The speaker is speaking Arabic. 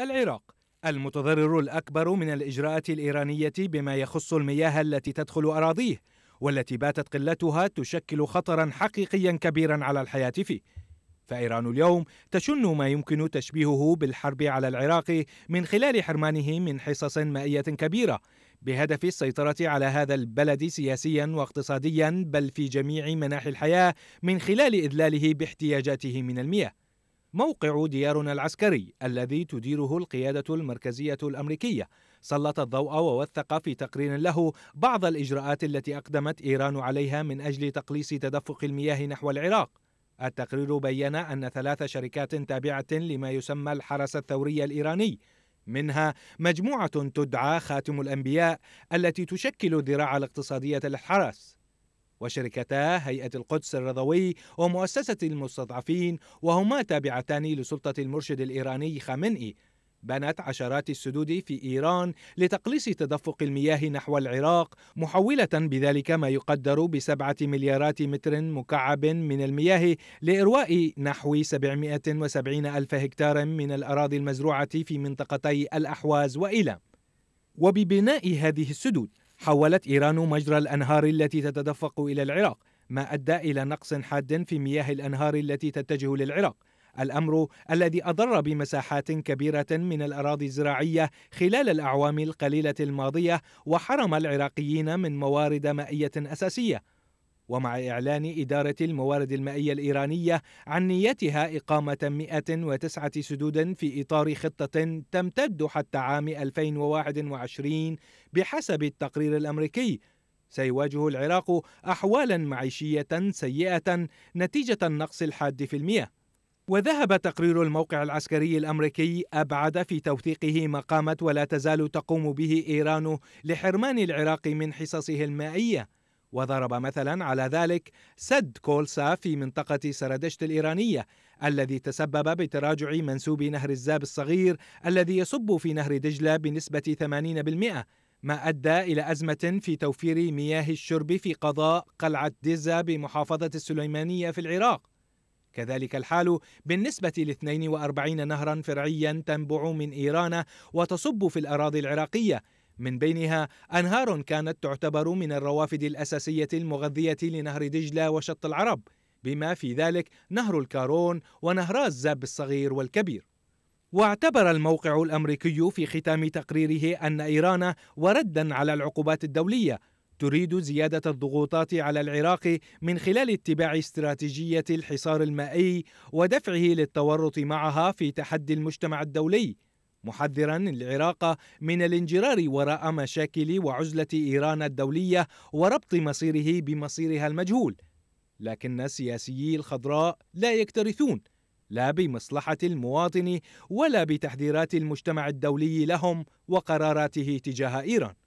العراق المتضرر الأكبر من الإجراءات الإيرانية بما يخص المياه التي تدخل أراضيه والتي باتت قلتها تشكل خطرا حقيقيا كبيرا على الحياة فيه فإيران اليوم تشن ما يمكن تشبيهه بالحرب على العراق من خلال حرمانه من حصص مائية كبيرة بهدف السيطرة على هذا البلد سياسيا واقتصاديا بل في جميع مناحي الحياة من خلال إذلاله باحتياجاته من المياه موقع ديارنا العسكري الذي تديره القيادة المركزية الأمريكية سلط الضوء ووثق في تقرير له بعض الإجراءات التي أقدمت إيران عليها من أجل تقليص تدفق المياه نحو العراق التقرير بين أن ثلاث شركات تابعة لما يسمى الحرس الثوري الإيراني منها مجموعة تدعى خاتم الأنبياء التي تشكل الذراع الاقتصادية للحرس وشركتا هيئة القدس الرضوي ومؤسسة المستضعفين وهما تابعتان لسلطة المرشد الإيراني خامنئي بنت عشرات السدود في إيران لتقليص تدفق المياه نحو العراق محولة بذلك ما يقدر بسبعة مليارات متر مكعب من المياه لإرواء نحو 770 ألف هكتار من الأراضي المزروعة في منطقتي الأحواز وإيلام وببناء هذه السدود حولت إيران مجرى الأنهار التي تتدفق إلى العراق ما أدى إلى نقص حاد في مياه الأنهار التي تتجه للعراق الامر الذي اضر بمساحات كبيره من الاراضي الزراعيه خلال الاعوام القليله الماضيه وحرم العراقيين من موارد مائيه اساسيه ومع إعلان إدارة الموارد المائية الإيرانية عن نيتها إقامة 109 سدود في إطار خطة تمتد حتى عام 2021 بحسب التقرير الأمريكي سيواجه العراق أحوالا معيشية سيئة نتيجة النقص الحاد في المياه وذهب تقرير الموقع العسكري الامريكي ابعد في توثيقه ما قامت ولا تزال تقوم به ايران لحرمان العراق من حصصه المائيه وضرب مثلا على ذلك سد كولسا في منطقة سردشت الإيرانية الذي تسبب بتراجع منسوب نهر الزاب الصغير الذي يصب في نهر دجلة بنسبة 80% ما أدى إلى أزمة في توفير مياه الشرب في قضاء قلعة ديزا بمحافظة السليمانية في العراق كذلك الحال بالنسبة ل 42 نهرا فرعيا تنبع من إيران وتصب في الأراضي العراقية من بينها أنهار كانت تعتبر من الروافد الأساسية المغذية لنهر دجلة وشط العرب بما في ذلك نهر الكارون ونهر الزاب الصغير والكبير واعتبر الموقع الامريكي في ختام تقريره ان ايران وردا على العقوبات الدوليه تريد زياده الضغوطات على العراق من خلال اتباع استراتيجيه الحصار المائي ودفعه للتورط معها في تحدي المجتمع الدولي محذرا العراق من الانجرار وراء مشاكل وعزلة إيران الدولية وربط مصيره بمصيرها المجهول لكن سياسيي الخضراء لا يكترثون لا بمصلحة المواطن ولا بتحذيرات المجتمع الدولي لهم وقراراته تجاه إيران